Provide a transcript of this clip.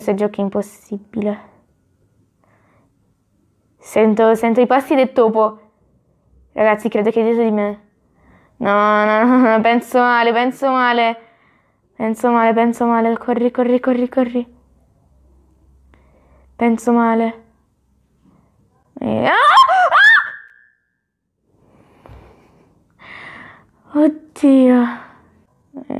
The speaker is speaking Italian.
se giochi impossibile. Sento, sento i passi del topo. Ragazzi, credo che è dietro di me. No, no, no, penso male, penso male. Penso male, penso male. Corri, corri, corri, corri. Penso male. E... Eh, ah! Ah! Oddio. E... Eh,